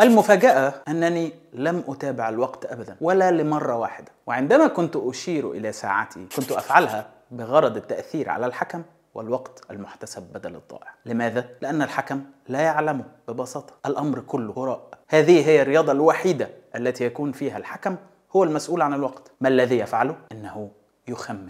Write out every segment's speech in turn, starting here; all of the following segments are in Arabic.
المفاجأة أنني لم أتابع الوقت أبدا ولا لمرة واحدة وعندما كنت أشير إلى ساعتي كنت أفعلها بغرض التأثير على الحكم والوقت المحتسب بدل الضائع لماذا؟ لأن الحكم لا يعلمه ببساطة الأمر كله هراء هذه هي الرياضة الوحيدة التي يكون فيها الحكم هو المسؤول عن الوقت ما الذي يفعله؟ إنه يخمن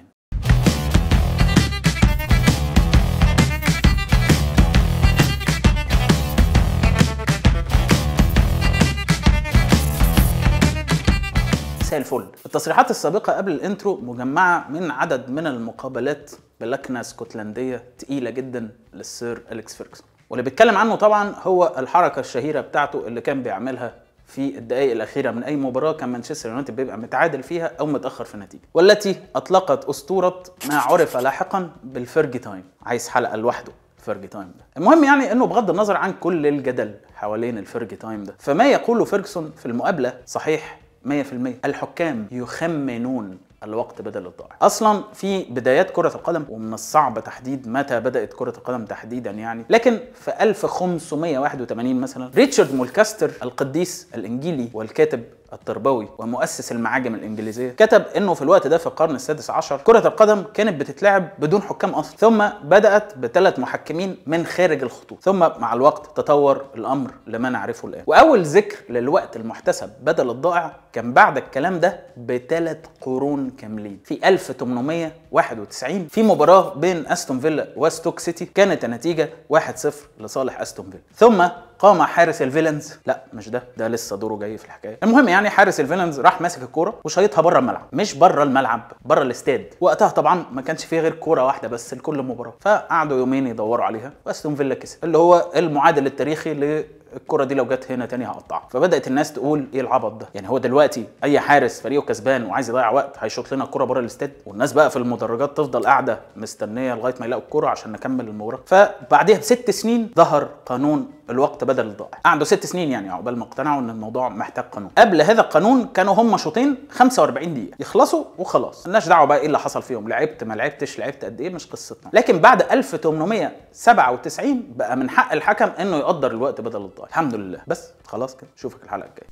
مساء الفل التصريحات السابقة قبل الانترو مجمعة من عدد من المقابلات بلكنة اسكتلندية تقيلة جدا للسير أليكس فيركسون واللي بيتكلم عنه طبعا هو الحركة الشهيرة بتاعته اللي كان بيعملها في الدقائق الأخيرة من أي مباراة كان مانشستر يونايتد بيبقى متعادل فيها أو متأخر في النتيجة والتي أطلقت أسطورة ما عرف لاحقا بالفيرجي تايم عايز حلقة لوحده فيرجي تايم ده المهم يعني انه بغض النظر عن كل الجدل حوالين الفيرجي تايم ده فما يقوله فيرجسون في المقابله صحيح 100% الحكام يخمنون الوقت بدل الضائع اصلا في بدايات كره القدم ومن الصعب تحديد متى بدات كره القدم تحديدا يعني لكن في 1581 مثلا ريتشارد مولكاستر القديس الانجيلي والكاتب التربوي ومؤسس المعاجم الانجليزيه كتب انه في الوقت ده في القرن السادس عشر كره القدم كانت بتتلعب بدون حكام اصلا ثم بدات بثلاث محكمين من خارج الخطوط ثم مع الوقت تطور الامر لما نعرفه الان واول ذكر للوقت المحتسب بدل الضائع كان بعد الكلام ده بثلاث قرون كاملين في 1891 في مباراه بين استون فيلا وستوك سيتي كانت النتيجه 1-0 لصالح استون فيلا ثم قام حارس الفيلنز لا مش ده ده لسه دوره جاي في الحكايه المهم يعني حارس الفيلنز راح ماسك الكوره وشايطها بره الملعب مش بره الملعب بره الاستاد وقتها طبعا ما كانش فيه غير كوره واحده بس لكل مباراه فقعدوا يومين يدوروا عليها واستون فيلا كسب اللي هو المعادل التاريخي ل الكرة دي لو جت هنا تاني هقطعها فبدات الناس تقول ايه العبط ده يعني هو دلوقتي اي حارس فريقه كسبان وعايز يضيع وقت هيشوط لنا الكرة بره الاستاد والناس بقى في المدرجات تفضل قاعده مستنيه لغايه ما يلاقوا الكرة عشان نكمل المباراه فبعدها بست سنين ظهر قانون الوقت بدل الضائع عنده ست سنين يعني عقبال ما اقتنعوا ان الموضوع محتاج قانون قبل هذا القانون كانوا هم شوطين 45 دقيقه يخلصوا وخلاص ملناش دعوه بقى ايه اللي حصل فيهم لعبت ما لعبتش لعبت قد ايه مش قصتنا لكن بعد 1897 بقى من حق الحكم انه يقدر الوقت بدل الضائع الحمد لله بس خلاص كده اشوفك الحلقه الجايه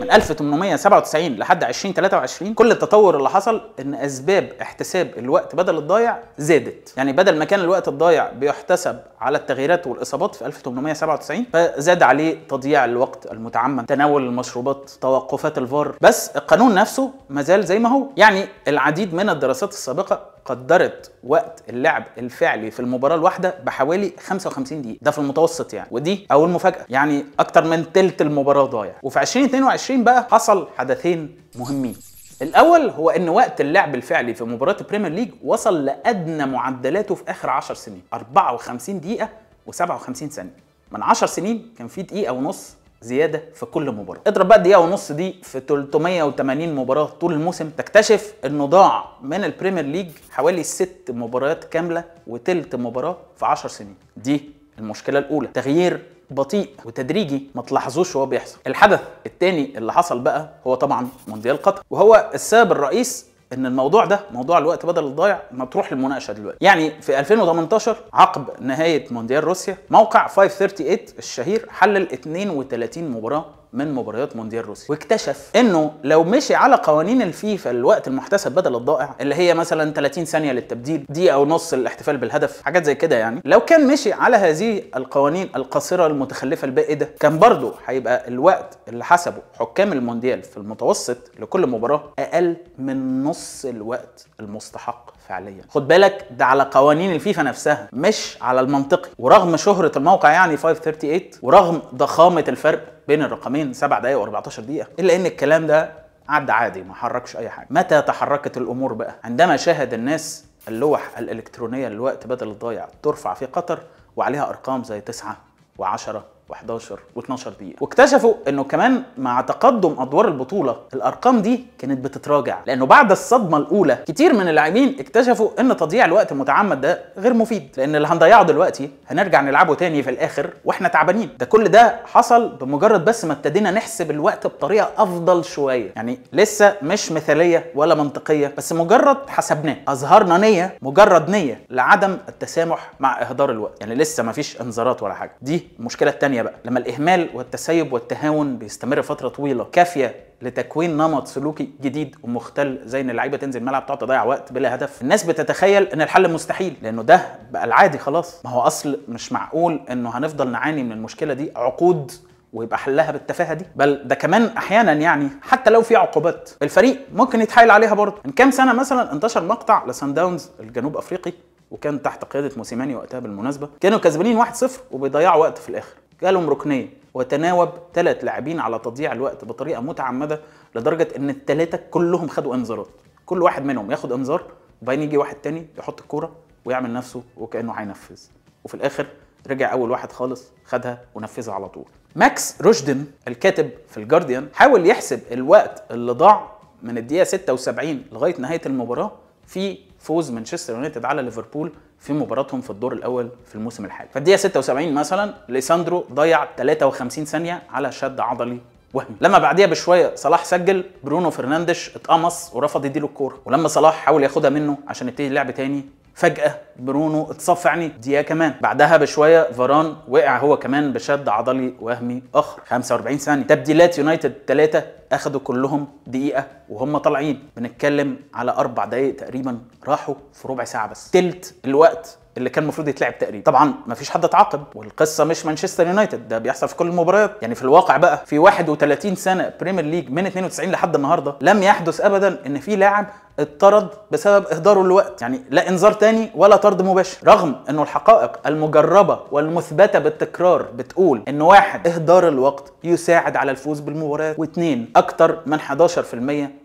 من 1897 لحد 2023 كل التطور اللي حصل ان اسباب احتساب الوقت بدل الضايع زادت يعني بدل ما كان الوقت الضايع بيحتسب على التغييرات والاصابات في 1897 فزاد عليه تضييع الوقت المتعمد تناول المشروبات توقفات الفار بس القانون نفسه ما زال زي ما هو يعني العديد من الدراسات السابقه قدرت وقت اللعب الفعلي في المباراه الواحده بحوالي 55 دقيقه ده في المتوسط يعني ودي اول مفاجاه يعني اكتر من ثلث المباراه ضايع وفي 2022 بقى حصل حدثين مهمين الاول هو ان وقت اللعب الفعلي في مباراه البريمير ليج وصل لادنى معدلاته في اخر 10 سنين 54 دقيقه و57 ثانيه من 10 سنين كان في دقيقه ونص زياده في كل مباراه اضرب بقى الدقيقه ونص دي في 380 مباراه طول الموسم تكتشف انه ضاع من البريمير ليج حوالي ست مباريات كامله وتلت مباراه في 10 سنين دي المشكله الاولى تغيير بطيء وتدريجي ما تلاحظوش وهو بيحصل الحدث الثاني اللي حصل بقى هو طبعا مونديال قطر وهو السبب الرئيس ان الموضوع ده موضوع الوقت بدل الضايع مطروح للمناقشه دلوقتي يعني في 2018 عقب نهايه مونديال روسيا موقع 538 الشهير حلل 32 مباراه من مباريات مونديال روسيا واكتشف انه لو مشي على قوانين الفيفا الوقت المحتسب بدل الضائع اللي هي مثلا 30 ثانيه للتبديل دقيقه او نص للاحتفال بالهدف حاجات زي كده يعني لو كان مشي على هذه القوانين القاصره المتخلفه البائده كان برضه هيبقى الوقت اللي حسبه حكام المونديال في المتوسط لكل مباراه اقل من نص الوقت المستحق فعليا خد بالك ده على قوانين الفيفا نفسها مش على المنطقي ورغم شهره الموقع يعني 538 ورغم ضخامه الفرق بين الرقمين 7 دقائق و14 دقيقه الا ان الكلام ده عدى عادي ما حركش اي حاجه متى تحركت الامور بقى عندما شاهد الناس اللوح الالكترونيه للوقت بدل الضايع ترفع في قطر وعليها ارقام زي 9 و10 و11 و12 دقيقه واكتشفوا انه كمان مع تقدم ادوار البطوله الارقام دي كانت بتتراجع لانه بعد الصدمه الاولى كتير من اللاعبين اكتشفوا ان تضييع الوقت المتعمد ده غير مفيد لان اللي هنضيعه دلوقتي هنرجع نلعبه تاني في الاخر واحنا تعبانين ده كل ده حصل بمجرد بس ما ابتدينا نحسب الوقت بطريقه افضل شويه يعني لسه مش مثاليه ولا منطقيه بس مجرد حسبناه اظهرنا نيه مجرد نيه لعدم التسامح مع اهدار الوقت يعني لسه مفيش انذارات ولا حاجه دي المشكله التانية الثانيه بقى لما الإهمال والتسيب والتهاون بيستمر فترة طويلة كافية لتكوين نمط سلوكي جديد ومختل زي ان اللعيبه تنزل الملعب تقعد تضيع وقت بلا هدف الناس بتتخيل ان الحل مستحيل لانه ده بقى العادي خلاص ما هو اصل مش معقول انه هنفضل نعاني من المشكله دي عقود ويبقى حلها بالتفاهه دي بل ده كمان احيانا يعني حتى لو في عقوبات الفريق ممكن يتحايل عليها برضه من كام سنه مثلا انتشر مقطع لسان داونز الجنوب افريقي وكان تحت قياده موسيماني وقتها بالمناسبه كانوا كسبانين 1-0 وبيضيعوا وقت في الاخر جالهم ركنيه وتناوب ثلاث لاعبين على تضييع الوقت بطريقه متعمده لدرجه ان الثلاثه كلهم خدوا انذارات كل واحد منهم ياخد انذار وبعدين يجي واحد تاني يحط الكوره ويعمل نفسه وكانه هينفذ وفي الاخر رجع اول واحد خالص خدها ونفذها على طول ماكس رشدن الكاتب في الجارديان حاول يحسب الوقت اللي ضاع من الدقيقه 76 لغايه نهايه المباراه في فوز مانشستر يونايتد على ليفربول في مباراتهم في الدور الاول في الموسم الحالي فالدقيقه 76 مثلا ليساندرو ضيع 53 ثانيه على شد عضلي وهمي لما بعديها بشويه صلاح سجل برونو فرنانديش اتقمص ورفض يديله الكوره ولما صلاح حاول ياخدها منه عشان يبتدي اللعب تاني فجأة برونو اتصف عينيه دقيقة كمان بعدها بشوية فاران وقع هو كمان بشد عضلي وهمي آخر 45 ثانية تبديلات يونايتد ثلاثة أخدوا كلهم دقيقة وهم طالعين بنتكلم على أربع دقايق تقريبا راحوا في ربع ساعة بس تلت الوقت اللي كان المفروض يتلعب تقريبا طبعا ما فيش حد اتعاقب والقصه مش مانشستر يونايتد ده بيحصل في كل المباريات يعني في الواقع بقى في 31 سنه بريمير ليج من 92 لحد النهارده لم يحدث ابدا ان في لاعب اتطرد بسبب اهداره للوقت يعني لا انذار تاني ولا طرد مباشر رغم انه الحقائق المجربه والمثبته بالتكرار بتقول ان واحد اهدار الوقت يساعد على الفوز بالمباريات واثنين اكتر من 11%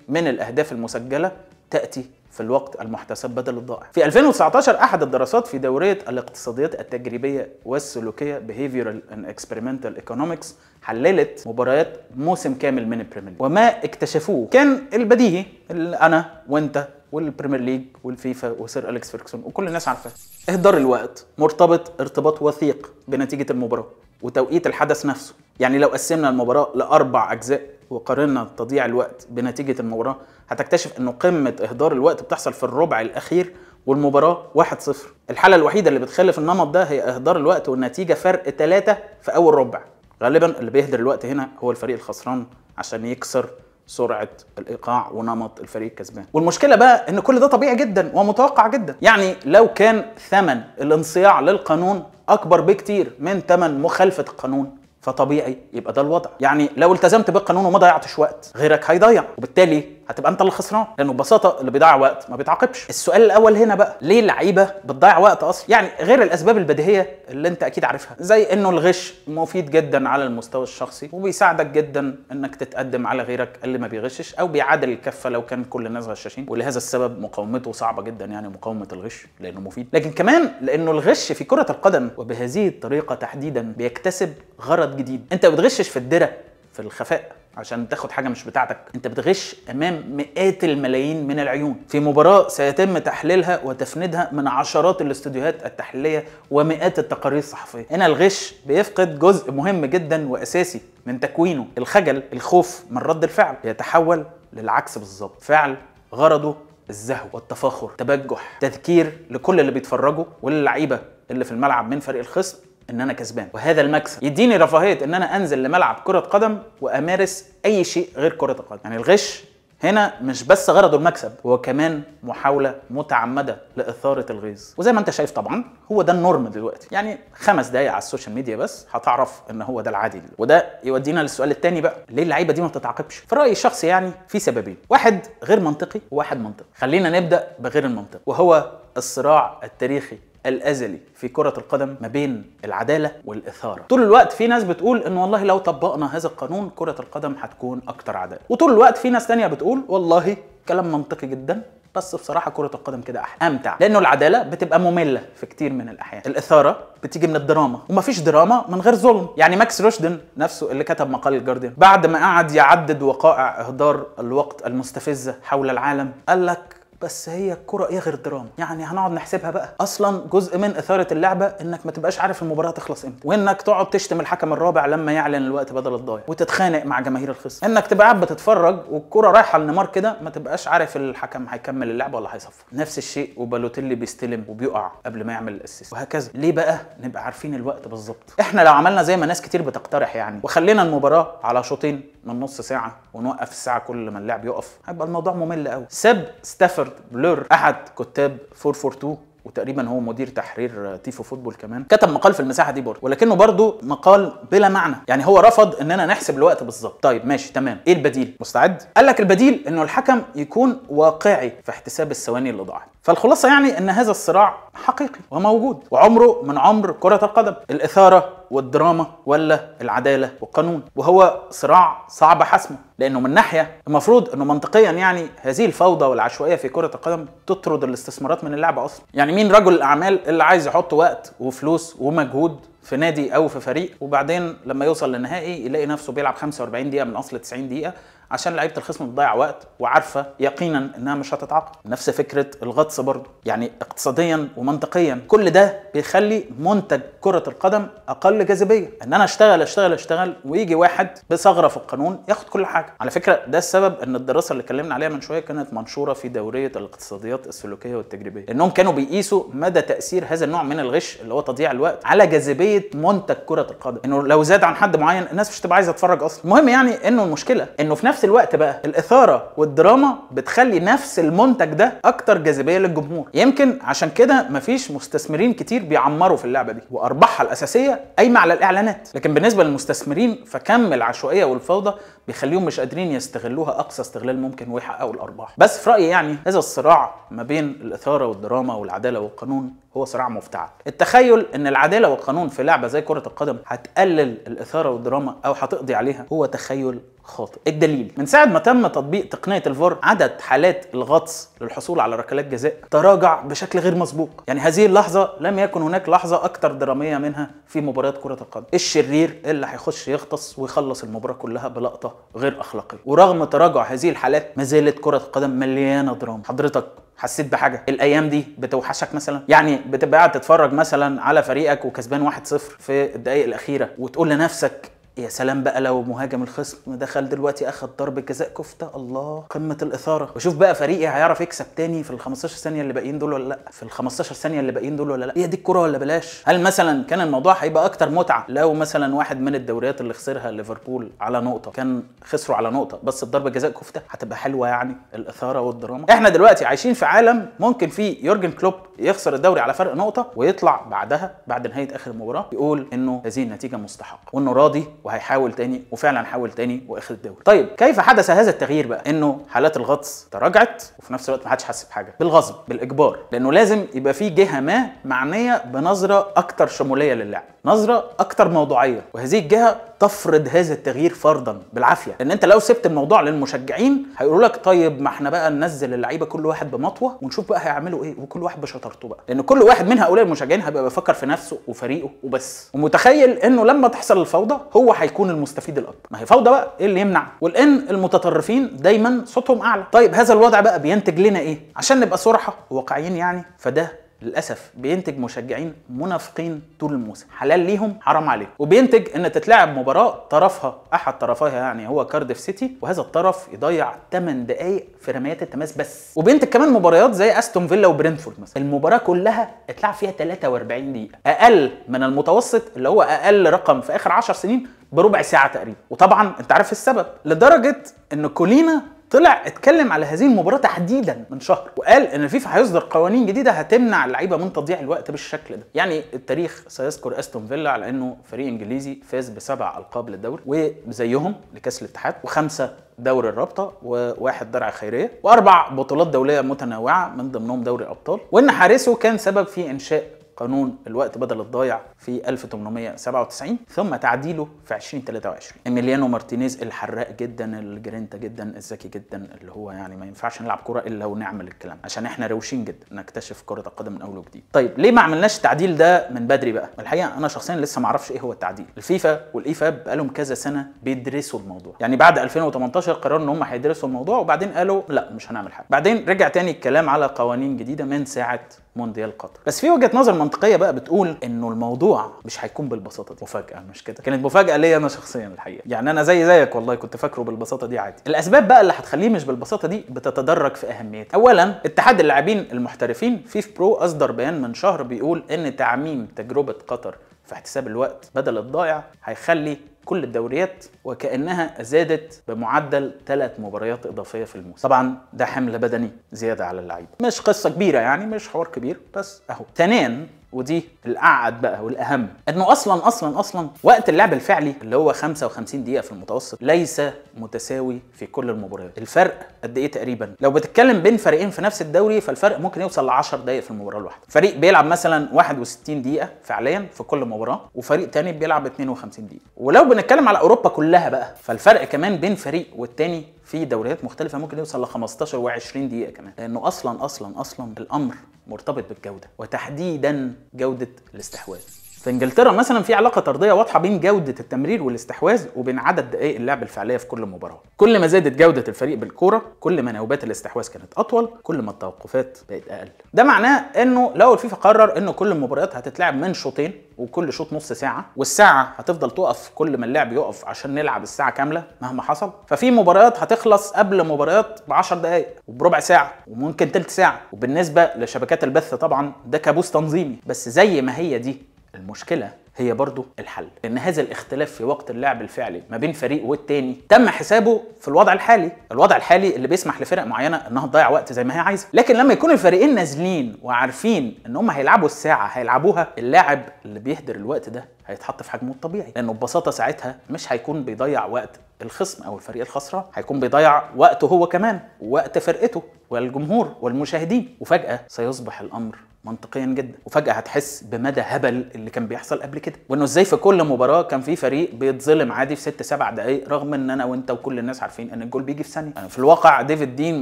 من الاهداف المسجله تاتي في الوقت المحتسب بدل الضائع. في 2019 أحد الدراسات في دورية الاقتصاديات التجريبية والسلوكية Behavioral and Experimental Economics حللت مباريات موسم كامل من البريمير ليج وما اكتشفوه كان البديهي اللي أنا وأنت والبريمير ليج والفيفا وسير أليكس فيركسون وكل الناس عارفاه. إهدار الوقت مرتبط ارتباط وثيق بنتيجة المباراة وتوقيت الحدث نفسه. يعني لو قسمنا المباراة لأربع أجزاء وقارنا تضييع الوقت بنتيجه المباراه هتكتشف انه قمه اهدار الوقت بتحصل في الربع الاخير والمباراه 1-0 الحاله الوحيده اللي بتخلف النمط ده هي اهدار الوقت والنتيجه فرق 3 في اول ربع غالبا اللي بيهدر الوقت هنا هو الفريق الخسران عشان يكسر سرعه الايقاع ونمط الفريق الكسبان والمشكله بقى ان كل ده طبيعي جدا ومتوقع جدا يعني لو كان ثمن الانصياع للقانون اكبر بكتير من ثمن مخالفه القانون فطبيعي يبقى ده الوضع يعني لو التزمت بالقانون وما ضيعتش وقت غيرك هيضيع وبالتالي هتبقى انت اللي خسران لانه ببساطه اللي بيضيع وقت ما بيتعاقبش السؤال الاول هنا بقى ليه اللعيبه بتضيع وقت اصلا يعني غير الاسباب البديهيه اللي انت اكيد عارفها زي انه الغش مفيد جدا على المستوى الشخصي وبيساعدك جدا انك تتقدم على غيرك اللي ما بيغشش او بيعادل الكفه لو كان كل الناس غشاشين ولهذا السبب مقاومته صعبه جدا يعني مقاومه الغش لانه مفيد لكن كمان لانه الغش في كره القدم وبهذه الطريقه تحديدا بيكتسب غرض جديد انت ما بتغشش في الدره في الخفاء عشان تاخد حاجه مش بتاعتك انت بتغش امام مئات الملايين من العيون في مباراه سيتم تحليلها وتفنيدها من عشرات الاستديوهات التحليليه ومئات التقارير الصحفيه هنا الغش بيفقد جزء مهم جدا واساسي من تكوينه الخجل الخوف من رد الفعل يتحول للعكس بالظبط فعل غرضه الزهو والتفاخر تبجح تذكير لكل اللي بيتفرجوا وللعيبه اللي في الملعب من فريق الخصم ان انا كسبان وهذا المكسب يديني رفاهيه ان انا انزل لملعب كره قدم وامارس اي شيء غير كره القدم يعني الغش هنا مش بس غرضه المكسب هو كمان محاولة متعمدة لإثارة الغيظ وزي ما انت شايف طبعا هو ده النورم دلوقتي يعني خمس دقايق على السوشيال ميديا بس هتعرف ان هو ده العادي دلوقتي. وده يودينا للسؤال الثاني بقى ليه اللعيبة دي ما بتتعاقبش في رأيي الشخصي يعني في سببين واحد غير منطقي وواحد منطقي خلينا نبدأ بغير المنطقي وهو الصراع التاريخي الازلي في كره القدم ما بين العداله والاثاره طول الوقت في ناس بتقول ان والله لو طبقنا هذا القانون كره القدم هتكون اكتر عداله وطول الوقت في ناس تانية بتقول والله كلام منطقي جدا بس بصراحه كره القدم كده احلى امتع لانه العداله بتبقى ممله في كتير من الاحيان الاثاره بتيجي من الدراما ومفيش دراما من غير ظلم يعني ماكس روشدن نفسه اللي كتب مقال الجارديان بعد ما قعد يعدد وقائع اهدار الوقت المستفزه حول العالم قال لك بس هي الكره ايه غير دراما يعني هنقعد نحسبها بقى اصلا جزء من اثاره اللعبه انك ما تبقاش عارف المباراه تخلص امتى وانك تقعد تشتم الحكم الرابع لما يعلن الوقت بدل الضايع وتتخانق مع جماهير الخصم انك تبقى قاعد بتتفرج والكره رايحه لنيمار كده ما تبقاش عارف الحكم هيكمل اللعبه ولا هيصفر نفس الشيء وبالوتيلي بيستلم وبيقع قبل ما يعمل الاسيست وهكذا ليه بقى نبقى عارفين الوقت بالظبط احنا لو عملنا زي ما ناس كتير بتقترح يعني وخلينا المباراه على شوطين من نص ساعه ونوقف الساعه كل ما اللعب يقف هيبقى الموضوع ممل قوي ساب ستافر ريتشارد بلور احد كتاب 442 وتقريبا هو مدير تحرير تيفو فوتبول كمان كتب مقال في المساحه دي برضه ولكنه برضه مقال بلا معنى يعني هو رفض اننا نحسب الوقت بالظبط طيب ماشي تمام ايه البديل مستعد قال لك البديل انه الحكم يكون واقعي في احتساب الثواني اللي ضاعت فالخلاصه يعني ان هذا الصراع حقيقي وموجود وعمره من عمر كره القدم الاثاره والدراما ولا العداله والقانون وهو صراع صعب حسمه لانه من ناحيه المفروض انه منطقيا يعني هذه الفوضى والعشوائيه في كره القدم تطرد الاستثمارات من اللعبه اصلا يعني مين رجل الاعمال اللي عايز يحط وقت وفلوس ومجهود في نادي او في فريق وبعدين لما يوصل للنهائي يلاقي نفسه بيلعب 45 دقيقه من اصل 90 دقيقه عشان لعيبه الخصم بتضيع وقت وعارفه يقينا انها مش هتتعاقد نفس فكره الغطس برضو يعني اقتصاديا ومنطقيا كل ده بيخلي منتج كره القدم اقل جاذبيه ان انا اشتغل اشتغل اشتغل ويجي واحد بثغره في القانون ياخد كل حاجه على فكره ده السبب ان الدراسه اللي اتكلمنا عليها من شويه كانت منشوره في دوريه الاقتصاديات السلوكيه والتجريبيه انهم كانوا بيقيسوا مدى تاثير هذا النوع من الغش اللي هو تضييع الوقت على جاذبيه منتج كره القدم انه لو زاد عن حد معين الناس مش هتبقى عايزه تتفرج اصلا المهم يعني انه المشكله انه في نفس نفس الوقت بقى الاثاره والدراما بتخلي نفس المنتج ده اكتر جاذبيه للجمهور يمكن عشان كده مفيش مستثمرين كتير بيعمروا في اللعبه دي وارباحها الاساسيه قايمه على الاعلانات لكن بالنسبه للمستثمرين فكم العشوائيه والفوضى بيخليهم مش قادرين يستغلوها اقصى استغلال ممكن ويحققوا الارباح بس في رايي يعني هذا الصراع ما بين الاثاره والدراما والعداله والقانون هو صراع مفتعل التخيل ان العداله والقانون في لعبه زي كره القدم هتقلل الاثاره والدراما او هتقضي عليها هو تخيل خاطئ الدليل من ساعه ما تم تطبيق تقنيه الفار عدد حالات الغطس للحصول على ركلات جزاء تراجع بشكل غير مسبوق يعني هذه اللحظه لم يكن هناك لحظه اكثر دراميه منها في مباريات كره القدم الشرير اللي هيخش يغطس ويخلص المباراه كلها بلقطه غير اخلاقيه ورغم تراجع هذه الحالات ما زالت كره القدم مليانه دراما حضرتك حسيت بحاجه الايام دي بتوحشك مثلا يعني بتبقى قاعد تتفرج مثلا على فريقك وكسبان 1-0 في الدقائق الاخيره وتقول لنفسك يا سلام بقى لو مهاجم الخصم دخل دلوقتي اخد ضرب جزاء كفته الله قمه الاثاره وشوف بقى فريقي هيعرف يكسب تاني في ال 15 ثانيه اللي باقيين دول ولا لا في ال 15 ثانيه اللي باقيين دول ولا لا هي دي الكوره ولا بلاش هل مثلا كان الموضوع هيبقى اكتر متعه لو مثلا واحد من الدوريات اللي خسرها ليفربول على نقطه كان خسروا على نقطه بس بضربه جزاء كفته هتبقى حلوه يعني الاثاره والدراما احنا دلوقتي عايشين في عالم ممكن فيه يورجن كلوب يخسر الدوري على فرق نقطه ويطلع بعدها بعد نهايه اخر مباراه يقول انه هذه النتيجه مستحقه وانه راضي وهيحاول تاني وفعلا حاول تاني واخد الدوري طيب كيف حدث هذا التغيير بقى انه حالات الغطس تراجعت وفي نفس الوقت ما حدش حس بحاجه بالغصب بالاجبار لانه لازم يبقى في جهه ما معنيه بنظره اكتر شموليه للعب نظره اكتر موضوعيه وهذه الجهه تفرض هذا التغيير فرضا بالعافيه لان انت لو سبت الموضوع للمشجعين هيقولوا لك طيب ما احنا بقى ننزل اللعيبه كل واحد بمطوه ونشوف بقى هيعملوا ايه وكل واحد بشطارته بقى لان كل واحد من هؤلاء المشجعين هيبقى بيفكر في نفسه وفريقه وبس ومتخيل انه لما تحصل الفوضى هو هيكون المستفيد الاكبر ما هي فوضى بقى ايه اللي يمنع والان المتطرفين دايما صوتهم اعلى طيب هذا الوضع بقى بينتج لنا ايه عشان نبقى صراحه وواقعيين يعني فده للاسف بينتج مشجعين منافقين طول الموسم حلال ليهم حرام عليهم وبينتج ان تتلعب مباراه طرفها احد طرفيها يعني هو كارديف سيتي وهذا الطرف يضيع 8 دقائق في رميات التماس بس وبينتج كمان مباريات زي استون فيلا وبرينفورد مثلا المباراه كلها اتلعب فيها 43 دقيقه اقل من المتوسط اللي هو اقل رقم في اخر 10 سنين بربع ساعه تقريبا وطبعا انت عارف السبب لدرجه ان كولينا طلع اتكلم على هذه المباراه تحديدا من شهر وقال ان الفيفا هيصدر قوانين جديده هتمنع اللعيبه من تضييع الوقت بالشكل ده يعني التاريخ سيذكر استون فيلا على انه فريق انجليزي فاز بسبع القاب للدوري وزيهم لكاس الاتحاد وخمسه دوري الرابطه وواحد درع خيريه واربع بطولات دوليه متنوعه من ضمنهم دوري الابطال وان حارسه كان سبب في انشاء قانون الوقت بدل الضايع في 1897 ثم تعديله في 2023 إميليانو مارتينيز الحراق جدا الجرينتا جدا الذكي جدا اللي هو يعني ما ينفعش نلعب كرة إلا ونعمل الكلام عشان احنا روشين جدا نكتشف كرة القدم من أول وجديد طيب ليه ما عملناش التعديل ده من بدري بقى الحقيقة أنا شخصيا لسه ما اعرفش إيه هو التعديل الفيفا والإيفاب بقالهم كذا سنة بيدرسوا الموضوع يعني بعد 2018 قرروا ان هم هيدرسوا الموضوع وبعدين قالوا لا مش هنعمل حاجه بعدين رجع تاني الكلام على قوانين جديده من ساعه مونديال قطر بس في وجهه نظر منطقيه بقى بتقول انه الموضوع مش هيكون بالبساطه دي مفاجاه مش كده كانت مفاجاه ليا انا شخصيا الحقيقه يعني انا زي زيك والله كنت فاكره بالبساطه دي عادي الاسباب بقى اللي هتخليه مش بالبساطه دي بتتدرج في اهميتها اولا اتحاد اللاعبين المحترفين فيف برو اصدر بيان من شهر بيقول ان تعميم تجربه قطر في احتساب الوقت بدل الضائع هيخلي كل الدوريات وكأنها زادت بمعدل ثلاث مباريات إضافية في الموسم طبعا ده حمل بدني زيادة على اللعيبة مش قصة كبيرة يعني مش حوار كبير بس أهو ثانيا ودي الاعقد بقى والاهم انه اصلا اصلا اصلا وقت اللعب الفعلي اللي هو 55 دقيقه في المتوسط ليس متساوي في كل المباريات الفرق قد ايه تقريبا لو بتتكلم بين فريقين في نفس الدوري فالفرق ممكن يوصل ل 10 دقائق في المباراه الواحده فريق بيلعب مثلا 61 دقيقه فعليا في كل مباراه وفريق تاني بيلعب 52 دقيقه ولو بن بنتكلم على اوروبا كلها بقى فالفرق كمان بين فريق والتاني في دوريات مختلفه ممكن يوصل ل 15 و20 دقيقه كمان لانه اصلا اصلا اصلا الامر مرتبط بالجوده وتحديدا جوده الاستحواذ في انجلترا مثلا في علاقه طرديه واضحه بين جوده التمرير والاستحواذ وبين عدد دقائق اللعب الفعليه في كل مباراه كل ما زادت جوده الفريق بالكوره كل ما نوبات الاستحواذ كانت اطول كل ما التوقفات بقت اقل ده معناه انه لو الفيفا قرر انه كل المباريات هتتلعب من شوطين وكل شوط نص ساعه والساعه هتفضل تقف كل ما اللعب يقف عشان نلعب الساعه كامله مهما حصل ففي مباريات هتخلص قبل مباريات ب 10 دقائق وبربع ساعه وممكن تلت ساعه وبالنسبه لشبكات البث طبعا ده كابوس تنظيمي بس زي ما هي دي المشكله هي برضو الحل ان هذا الاختلاف في وقت اللعب الفعلي ما بين فريق والتاني تم حسابه في الوضع الحالي الوضع الحالي اللي بيسمح لفرق معينه انها تضيع وقت زي ما هي عايزه لكن لما يكون الفريقين نازلين وعارفين ان هم هيلعبوا الساعه هيلعبوها اللاعب اللي بيهدر الوقت ده هيتحط في حجمه الطبيعي لانه ببساطه ساعتها مش هيكون بيضيع وقت الخصم او الفريق الخسران هيكون بيضيع وقته هو كمان ووقت فرقته والجمهور والمشاهدين وفجاه سيصبح الامر منطقيا جدا وفجاه هتحس بمدى هبل اللي كان بيحصل قبل كده وانه ازاي في كل مباراه كان في فريق بيتظلم عادي في 6 7 دقائق رغم ان انا وانت وكل الناس عارفين ان الجول بيجي في ثانيه يعني في الواقع ديفيد دين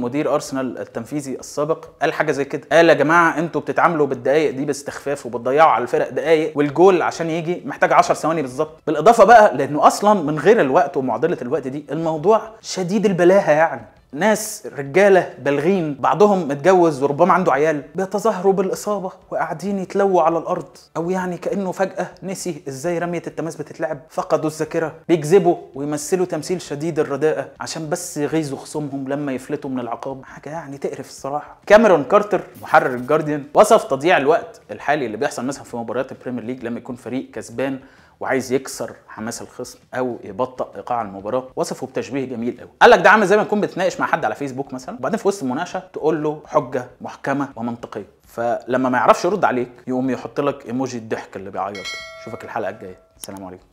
مدير ارسنال التنفيذي السابق قال حاجه زي كده قال يا جماعه انتوا بتتعاملوا بالدقائق دي باستخفاف وبتضيعوا على الفرق دقائق والجول عشان يجي محتاج 10 ثواني بالظبط بالاضافه بقى لانه اصلا من غير الوقت ومعضله الوقت دي الموضوع شديد البلاهه يعني ناس رجاله بالغين بعضهم متجوز وربما عنده عيال بيتظاهروا بالاصابه وقاعدين يتلووا على الارض او يعني كانه فجاه نسي ازاي رميه التماس بتتلعب فقدوا الذاكره بيكذبوا ويمثلوا تمثيل شديد الرداءه عشان بس يغيظوا خصومهم لما يفلتوا من العقاب حاجه يعني تقرف الصراحه كاميرون كارتر محرر الجارديان وصف تضييع الوقت الحالي اللي بيحصل مثلا في مباريات البريمير ليج لما يكون فريق كسبان وعايز يكسر حماس الخصم او يبطئ ايقاع المباراه وصفه بتشبيه جميل قوي قال لك ده عامل زي ما تكون بتناقش مع حد على فيسبوك مثلا وبعدين في وسط المناقشه تقول له حجه محكمه ومنطقيه فلما ما يعرفش يرد عليك يقوم يحط لك ايموجي الضحك اللي بيعيط اشوفك الحلقه الجايه السلام عليكم